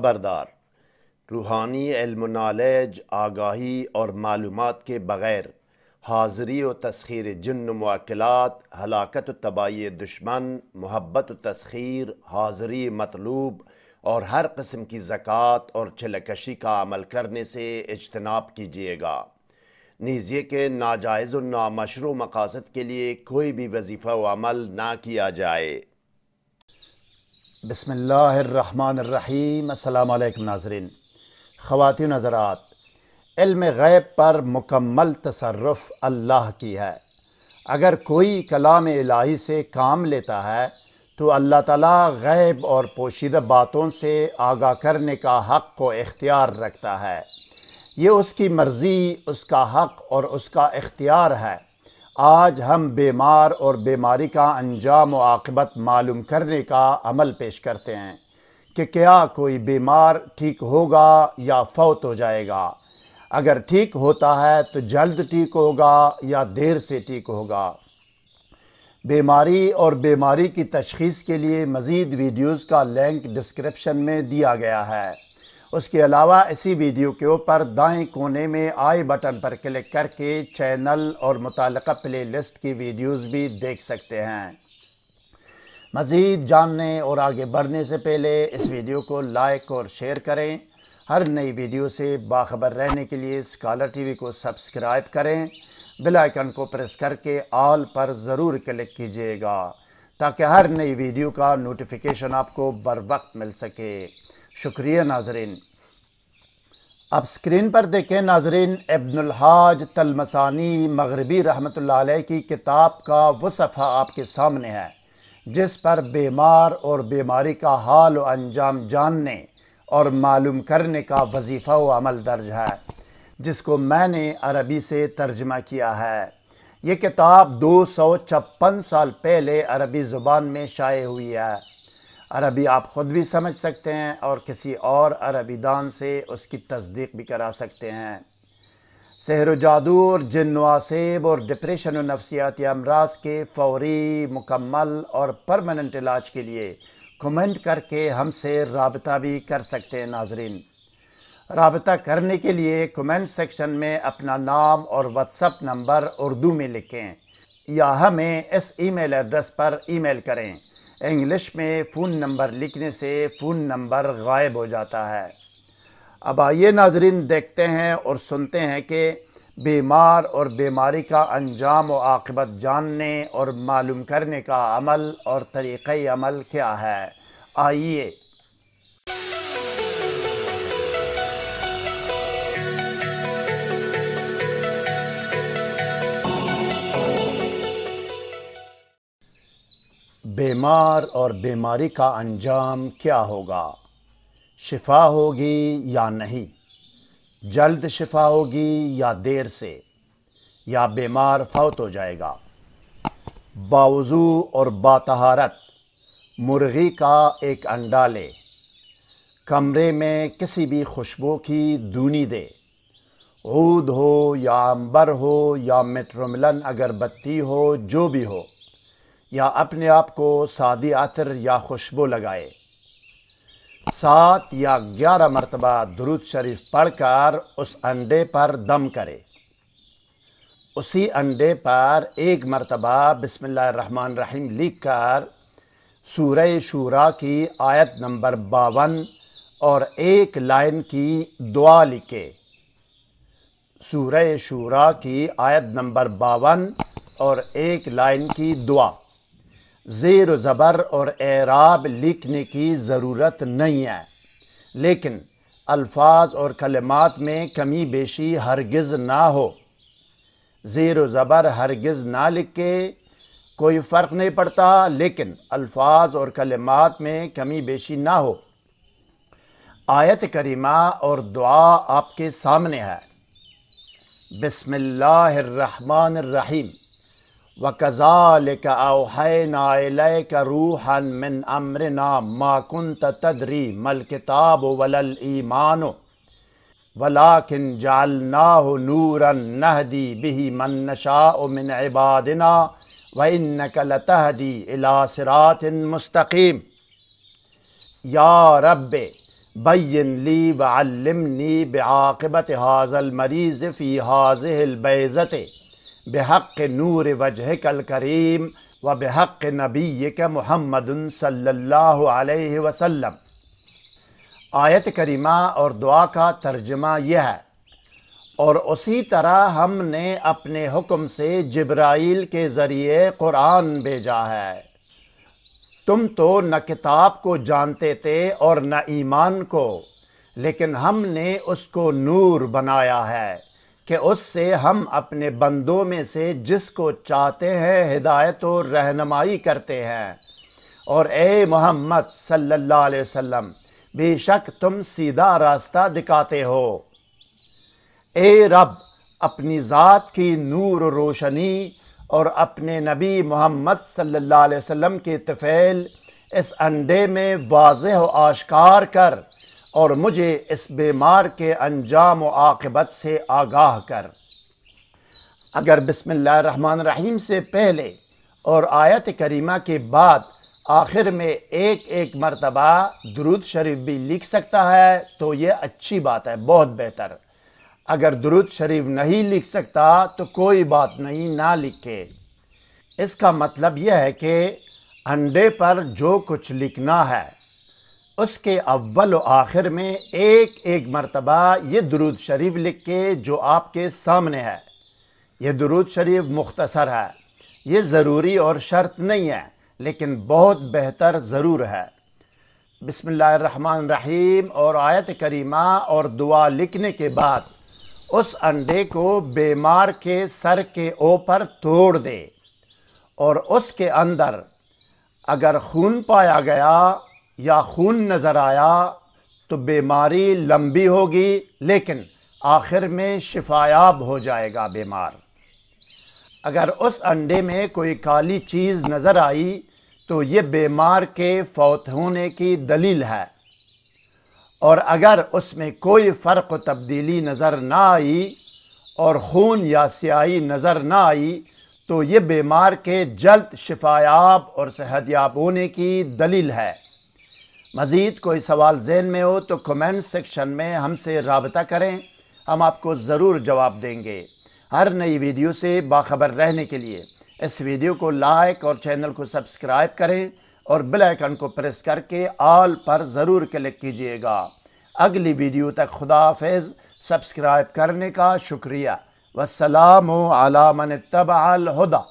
خبردار روحانی علم و نالج آگاہی اور معلومات کے بغیر حاضری و تسخیر جن و واقعات ہلاکت و تباہی دشمن محبت و تسخیر حاضری مطلوب اور ہر قسم کی زکوٰۃ اور چھلکشی کا عمل کرنے سے اجتناب کیجیے گا نیز یہ کہ ناجائز و نامشروع مقاصد کے لیے کوئی بھی وظیفہ و عمل نہ کیا جائے بسم اللہ الرحمن الرحیم السلام علیکم ناظرین خواتین نظرات علم غیب پر مکمل تصرف اللہ کی ہے اگر کوئی کلام الہی سے کام لیتا ہے تو اللہ تعالیٰ غیب اور پوشیدہ باتوں سے آگاہ کرنے کا حق کو اختیار رکھتا ہے یہ اس کی مرضی اس کا حق اور اس کا اختیار ہے آج ہم بیمار اور بیماری کا انجام و عاقبت معلوم کرنے کا عمل پیش کرتے ہیں کہ کیا کوئی بیمار ٹھیک ہوگا یا فوت ہو جائے گا اگر ٹھیک ہوتا ہے تو جلد ٹھیک ہوگا یا دیر سے ٹھیک ہوگا بیماری اور بیماری کی تشخیص کے لیے مزید ویڈیوز کا لنک ڈسکرپشن میں دیا گیا ہے اس کے علاوہ اسی ویڈیو کے اوپر دائیں کونے میں آئی بٹن پر کلک کر کے چینل اور متعلقہ پلے لسٹ کی ویڈیوز بھی دیکھ سکتے ہیں مزید جاننے اور آگے بڑھنے سے پہلے اس ویڈیو کو لائک اور شیئر کریں ہر نئی ویڈیو سے باخبر رہنے کے لیے اسکالر ٹی وی کو سبسکرائب کریں بل آئیکن کو پریس کر کے آل پر ضرور کلک کیجئے گا تاکہ ہر نئی ویڈیو کا نوٹیفیکیشن آپ کو بر وقت مل سکے شکریہ ناظرین آپ سکرین پر دیکھیں ناظرین ابن الحاج تلمسانی مغربی رحمت اللہ علیہ کی کتاب کا وہ صفحہ آپ کے سامنے ہے جس پر بیمار اور بیماری کا حال و انجام جاننے اور معلوم کرنے کا وظیفہ و عمل درج ہے جس کو میں نے عربی سے ترجمہ کیا ہے یہ کتاب دو سو چھپن سال پہلے عربی زبان میں شائع ہوئی ہے عربی آپ خود بھی سمجھ سکتے ہیں اور کسی اور عربی دان سے اس کی تصدیق بھی کرا سکتے ہیں سحر و جادور و صیب اور ڈپریشن و نفسیاتی امراض کے فوری مکمل اور پرمننٹ علاج کے لیے کومنٹ کر کے ہم سے رابطہ بھی کر سکتے ہیں ناظرین رابطہ کرنے کے لیے کومنٹ سیکشن میں اپنا نام اور اپ نمبر اردو میں لکھیں یا ہمیں اس ای میل ایڈریس پر ای میل کریں انگلش میں فون نمبر لکھنے سے فون نمبر غائب ہو جاتا ہے اب آئیے ناظرین دیکھتے ہیں اور سنتے ہیں کہ بیمار اور بیماری کا انجام و عاقبت جاننے اور معلوم کرنے کا عمل اور طریقہ عمل کیا ہے آئیے بیمار اور بیماری کا انجام کیا ہوگا شفا ہوگی یا نہیں جلد شفا ہوگی یا دیر سے یا بیمار فوت ہو جائے گا باوضو اور باتہارت مرغی کا ایک انڈا لے کمرے میں کسی بھی خوشبو کی دونی دے عود ہو یا امبر ہو یا میٹروملن اگر بتی ہو جو بھی ہو یا اپنے آپ کو سادی عطر یا خوشبو لگائے سات یا گیارہ مرتبہ درود شریف پڑھ کر اس انڈے پر دم کرے اسی انڈے پر ایک مرتبہ بسم اللہ الرحمن الرحیم لکھ کر سورہ شورا کی آیت نمبر باون اور ایک لائن کی دعا لکھے سورہ شورا کی آیت نمبر باون اور ایک لائن کی دعا زیر و زبر اور اعراب لکھنے کی ضرورت نہیں ہے لیکن الفاظ اور کلمات میں کمی بیشی ہرگز نہ ہو زیر و زبر ہرگز نہ لکھ کے کوئی فرق نہیں پڑتا لیکن الفاظ اور کلمات میں کمی بیشی نہ ہو آیت کریمہ اور دعا آپ کے سامنے ہے بسم اللہ الرحمن الرحیم وكذلك أوحينا إليك روحا من أمرنا ما كنت تدري ما الكتاب ولا الإيمان ولكن جعلناه نورا نهدي به من نشاء من عبادنا وإنك لتهدي إلى صراط مستقيم يا رب بين لي وعلمني بعاقبة هذا المريض في هذه البيزة بحق نور کل کریم و بحق نبی کا محمد صلی اللہ علیہ وسلم آیت کریمہ اور دعا کا ترجمہ یہ ہے اور اسی طرح ہم نے اپنے حکم سے جبرائیل کے ذریعے قرآن بھیجا ہے تم تو نہ کتاب کو جانتے تھے اور نہ ایمان کو لیکن ہم نے اس کو نور بنایا ہے کہ اس سے ہم اپنے بندوں میں سے جس کو چاہتے ہیں ہدایت و رہنمائی کرتے ہیں اور اے محمد صلی اللہ علیہ وسلم بے شک تم سیدھا راستہ دکھاتے ہو اے رب اپنی ذات کی نور و روشنی اور اپنے نبی محمد صلی اللہ علیہ وسلم کے طفیل تفیل اس انڈے میں واضح و آشکار کر اور مجھے اس بیمار کے انجام و عاقبت سے آگاہ کر اگر بسم اللہ الرحمن الرحیم سے پہلے اور آیت کریمہ کے بعد آخر میں ایک ایک مرتبہ درود شریف بھی لکھ سکتا ہے تو یہ اچھی بات ہے بہت بہتر اگر درود شریف نہیں لکھ سکتا تو کوئی بات نہیں نہ لکھے اس کا مطلب یہ ہے کہ انڈے پر جو کچھ لکھنا ہے اس کے اول و آخر میں ایک ایک مرتبہ یہ درود شریف لکھ کے جو آپ کے سامنے ہے یہ درود شریف مختصر ہے یہ ضروری اور شرط نہیں ہے لیکن بہت بہتر ضرور ہے بسم اللہ الرحمن الرحیم اور آیت کریمہ اور دعا لکھنے کے بعد اس انڈے کو بیمار کے سر کے اوپر توڑ دے اور اس کے اندر اگر خون پایا گیا یا خون نظر آیا تو بیماری لمبی ہوگی لیکن آخر میں شفایاب ہو جائے گا بیمار اگر اس انڈے میں کوئی کالی چیز نظر آئی تو یہ بیمار کے فوت ہونے کی دلیل ہے اور اگر اس میں کوئی فرق و تبدیلی نظر نہ آئی اور خون یا سیاہی نظر نہ آئی تو یہ بیمار کے جلد شفایاب اور صحتیاب ہونے کی دلیل ہے مزید کوئی سوال ذہن میں ہو تو کومنٹ سیکشن میں ہم سے رابطہ کریں ہم آپ کو ضرور جواب دیں گے ہر نئی ویڈیو سے باخبر رہنے کے لیے اس ویڈیو کو لائک اور چینل کو سبسکرائب کریں اور بل آئیکن کو پریس کر کے آل پر ضرور کلک کیجئے گا اگلی ویڈیو تک خدا حافظ سبسکرائب کرنے کا شکریہ والسلام علی من اتبع الہدہ